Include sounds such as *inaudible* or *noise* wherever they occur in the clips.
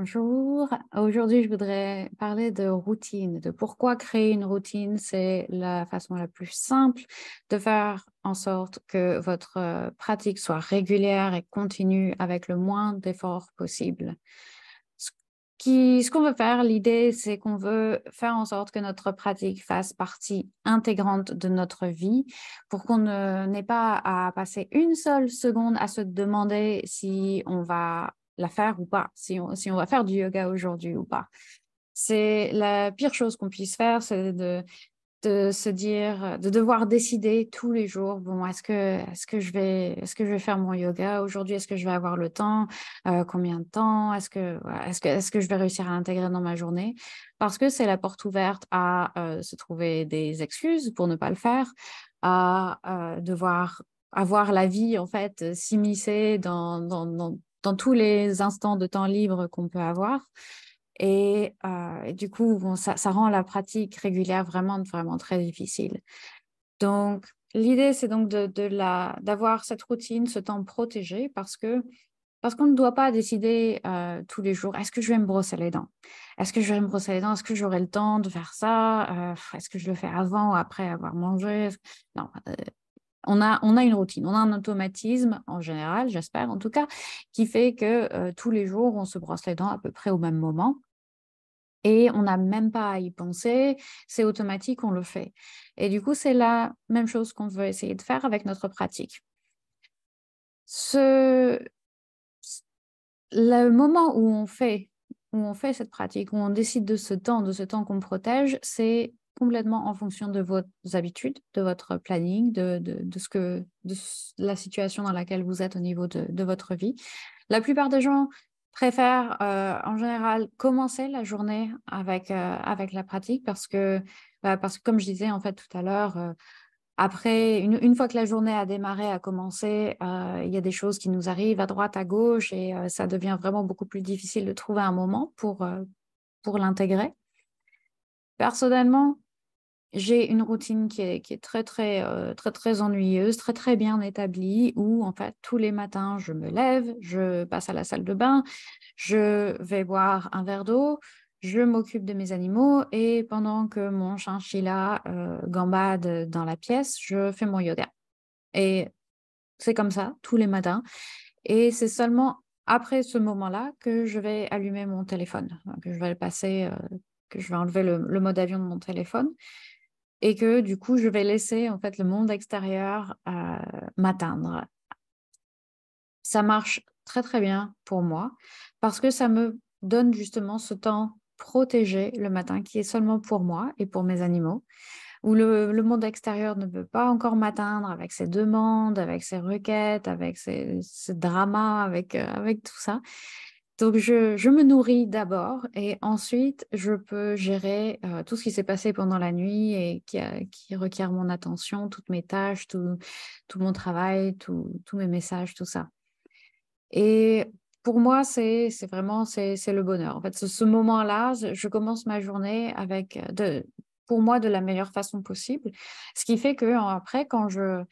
Bonjour. Aujourd'hui, je voudrais parler de routine, de pourquoi créer une routine, c'est la façon la plus simple de faire en sorte que votre euh, pratique soit régulière et continue avec le moins d'efforts possible. Ce qu'on veut faire, l'idée, c'est qu'on veut faire en sorte que notre pratique fasse partie intégrante de notre vie pour qu'on n'ait pas à passer une seule seconde à se demander si on va la faire ou pas, si on, si on va faire du yoga aujourd'hui ou pas. C'est la pire chose qu'on puisse faire, c'est de, se dire, de devoir décider tous les jours, bon, est-ce que, est que, je vais, est que je vais faire mon yoga aujourd'hui, est-ce que je vais avoir le temps, euh, combien de temps, est-ce que, est que, est que je vais réussir à l'intégrer dans ma journée, parce que c'est la porte ouverte à euh, se trouver des excuses pour ne pas le faire, à euh, devoir avoir la vie, en fait, s'immiscer dans, dans, dans, dans tous les instants de temps libre qu'on peut avoir. Et, euh, du coup, bon, ça, rend la pratique régulière vraiment, vraiment très difficile. Donc, l'idée, c'est donc de, d'avoir cette routine, ce temps protégé, parce que parce qu'on ne doit pas décider euh, tous les jours, est-ce que je vais me brosser les dents Est-ce que je vais me brosser les dents Est-ce que j'aurai le temps de faire ça euh, Est-ce que je le fais avant ou après avoir mangé Non, on a, on a une routine, on a un automatisme en général, j'espère en tout cas, qui fait que euh, tous les jours, on se brosse les dents à peu près au même moment. Et on n'a même pas à y penser, c'est automatique, on le fait. Et du coup, c'est la même chose qu'on veut essayer de faire avec notre pratique. Ce... Le moment où on fait où on fait cette pratique, où on décide de ce temps, de ce temps qu'on protège, c'est complètement en fonction de vos habitudes, de votre planning, de, de, ce que, de la situation dans laquelle vous êtes au niveau de, de votre vie. La plupart des gens préfèrent euh, en général commencer la journée avec, euh, avec la pratique parce que, bah, parce que, comme je disais en fait tout à l'heure, euh, après, une, une, fois que la journée a démarré, a commencé, il y a des choses qui nous arrivent à droite, à gauche, et ça devient vraiment beaucoup plus difficile de trouver un moment pour, pour l'intégrer. Personnellement, j'ai une routine qui est, très, très, euh, très, très ennuyeuse, très, très bien établie, où en fait, tous les matins, je me lève, je passe à la salle de bain, je vais boire un verre d'eau, je m'occupe de mes animaux et pendant que mon chinchilla euh, gambade dans la pièce, je fais mon yoga. Et c'est comme ça, tous les matins. Et c'est seulement après ce moment-là que je vais allumer mon téléphone, que je vais le passer. Euh, que je vais enlever le mode avion de mon téléphone et que du coup, je vais laisser en fait le monde extérieur euh, m'atteindre. Ça marche très très bien pour moi parce que ça me donne justement ce temps protégé le matin qui est seulement pour moi et pour mes animaux, où le, monde extérieur ne peut pas encore m'atteindre avec ses demandes, avec ses requêtes, avec ses, dramas, avec, euh, avec tout ça. Donc, je, je me nourris d'abord et ensuite, je peux gérer euh, tout ce qui s'est passé pendant la nuit et qui, qui, requiert mon attention, toutes mes tâches, tout, tout mon travail, tous mes messages, tout ça. Et pour moi, c'est vraiment c'est le bonheur. En fait, ce, moment-là, je, je, commence ma journée avec, euh, de, pour moi, de la meilleure façon possible. Ce qui fait que après, quand je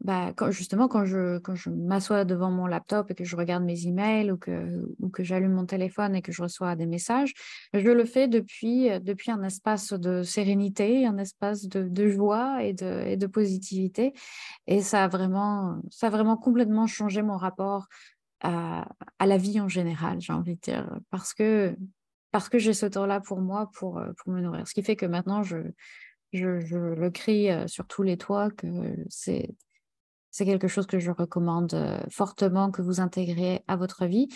bah, justement, quand je, quand je m'assois devant mon laptop et que je regarde mes emails ou que, ou que j'allume mon téléphone et que je reçois des messages, je le fais depuis, euh, depuis un espace de sérénité, un espace de, de joie et de, et de positivité. Et ça a, vraiment, ça a vraiment complètement changé mon rapport à, la vie en général, j'ai envie de dire, parce que, parce que j'ai ce temps-là pour moi, pour, euh, pour me nourrir. Ce qui fait que maintenant, je, je, je le crie euh, sur tous les toits que c'est c'est quelque chose que je recommande euh, fortement que vous intégrez à votre vie.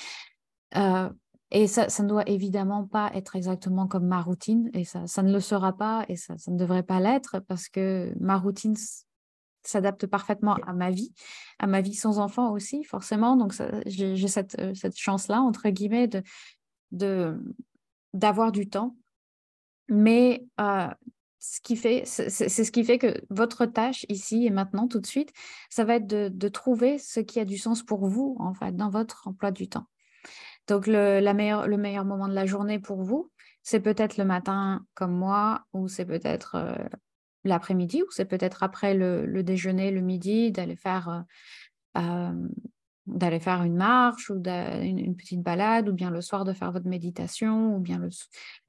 Euh, et ça, ne doit évidemment pas être exactement comme ma routine, et ça, ça ne le sera pas, et ça, ne devrait pas l'être, parce que ma routine s'adapte parfaitement à ma vie, à ma vie sans enfant aussi, forcément. Donc, j'ai cette, euh, cette chance-là, entre guillemets, de d'avoir du temps. Mais ce qui fait, c'est ce qui fait que votre tâche ici et maintenant, tout de suite, ça va être de, trouver ce qui a du sens pour vous, en fait, dans votre emploi du temps. Donc, le, la le meilleur moment de la journée pour vous, c'est peut-être le matin comme moi, ou c'est peut-être euh, l'après-midi, ou c'est peut-être après le, déjeuner, le midi, d'aller faire euh, euh, d'aller faire une marche ou une, petite balade, ou bien le soir de faire votre méditation, ou bien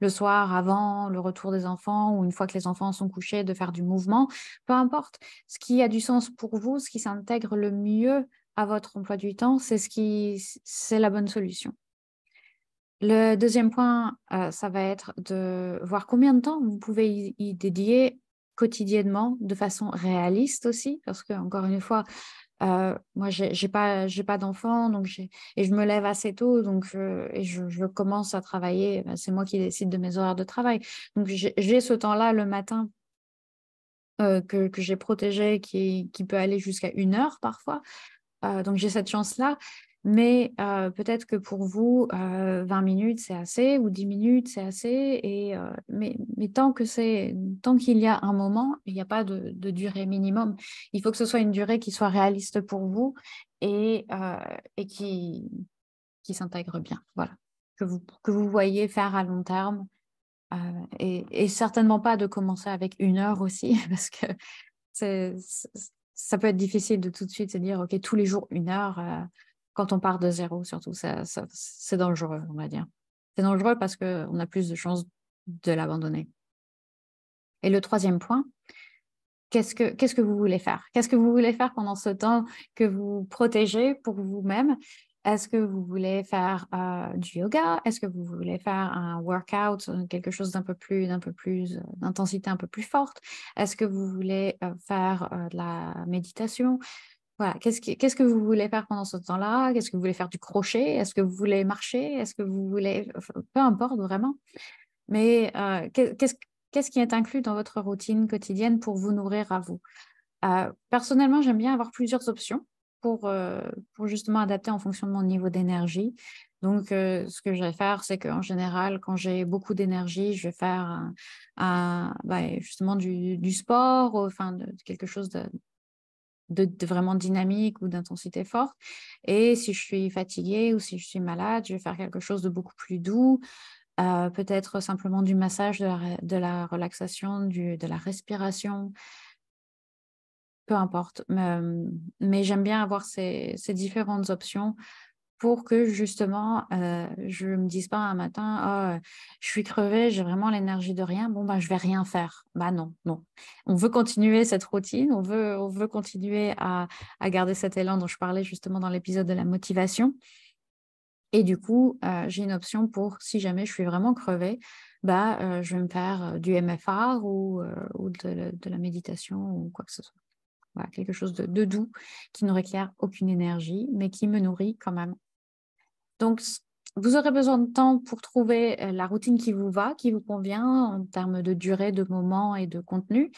le, soir avant le retour des enfants, ou une fois que les enfants sont couchés, de faire du mouvement, peu importe. Ce qui a du sens pour vous, ce qui s'intègre le mieux à votre emploi du temps, c'est ce qui c'est la bonne solution. Le deuxième point, euh, ça va être de voir combien de temps vous pouvez y, y dédier quotidiennement de façon réaliste aussi, parce que, encore une fois, euh, moi, j'ai n'ai pas, pas d'enfant, donc et je me lève assez tôt, donc euh, et je, commence à travailler. Bah, c'est moi qui décide de mes horaires de travail. Donc j'ai ce temps-là le matin euh, que, j'ai protégé, qui, peut aller jusqu'à une heure parfois. donc j'ai cette chance-là, mais euh, peut-être que pour vous, 20 euh, minutes, c'est assez, ou 10 minutes, c'est assez. Et, euh, mais, mais, tant que c'est tant qu'il y a un moment, il n'y a pas de, durée minimum. Il faut que ce soit une durée qui soit réaliste pour vous et, et qui, qui s'intègre bien. Voilà. Que vous, que vous voyez faire à long terme. Et, certainement pas de commencer avec une heure aussi, *laughs* parce que ça peut être difficile de tout de suite se dire, OK, tous les jours, une heure quand on part de zéro, surtout, c'est dangereux, on va dire. C'est dangereux parce qu'on a plus de chances de l'abandonner. Et le troisième point, qu'est-ce que, qu'est-ce que vous voulez faire Qu'est-ce que vous voulez faire pendant ce temps que vous protégez pour vous-même Est-ce que vous voulez faire euh, du yoga Est-ce que vous voulez faire un workout, euh, quelque chose d'un peu plus, d'un peu plus, euh, d'intensité un peu plus forte Est-ce que vous voulez faire de la méditation voilà, qu'est-ce que, vous voulez faire pendant ce temps-là Qu'est-ce que vous voulez faire du crochet Est-ce que vous voulez marcher Est-ce que vous voulez... peu importe vraiment. Mais euh, qu'est-ce, qui est inclus dans votre routine quotidienne pour vous nourrir à vous euh, Personnellement, j'aime bien avoir plusieurs options pour, euh, pour justement adapter en fonction de mon niveau d'énergie. Donc, ce que je vais faire, c'est qu'en général, quand j'ai beaucoup d'énergie, je vais faire un, bah, justement du, du sport, enfin, de, quelque chose de, de, vraiment dynamique ou d'intensité forte. Et si je suis fatiguée ou si je suis malade, je vais faire quelque chose de beaucoup plus doux, euh, peut-être simplement du massage, de la, relaxation, de la respiration, peu importe. Mais, euh, j'aime bien avoir ces différentes options pour que justement euh, je ne me dise pas un matin «Ah, euh, je suis crevée, j'ai vraiment l'énergie de rien, bon ben je vais rien faire. Bah non, non. On veut continuer cette routine, on veut, on veut continuer à, garder cet élan dont je parlais justement dans l'épisode de la motivation. Et du coup, euh, j'ai une option pour si jamais je suis vraiment crevée, bah, je vais me faire du MFR ou, de, la méditation ou quoi que ce soit. quelque chose de, de doux qui ne requiert aucune énergie, mais qui me nourrit quand même donc, vous aurez besoin de temps pour trouver euh, la routine qui vous va, qui vous convient en termes de durée, de moment et de contenu.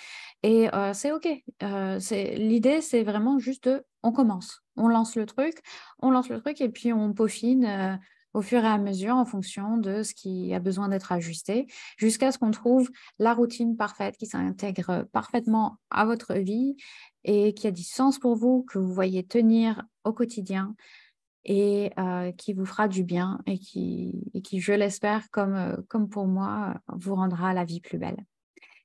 Et euh, c'est OK. Euh, l'idée, c'est vraiment juste on commence, on lance le truc, on lance le truc et puis on peaufine. au fur et à mesure en fonction de ce qui a besoin d'être ajusté, jusqu'à ce qu'on trouve la routine parfaite qui s'intègre parfaitement à votre vie et qui a du sens pour vous, que vous voyez tenir au quotidien et euh, qui vous fera du bien et qui, qui je l'espère, comme, euh, comme pour moi, vous rendra la vie plus belle.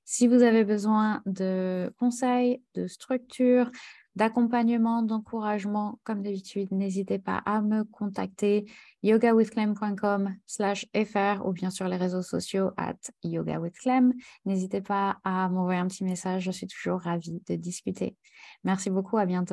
Si vous avez besoin de conseils, de structures, d'accompagnement, d'encouragement, comme d'habitude, n'hésitez pas à me contacter yogawithclem.com fr ou bien sur les réseaux sociaux at yogawithclem. N'hésitez pas à m'envoyer un petit message, je suis toujours ravie de discuter. Merci beaucoup, à bientôt.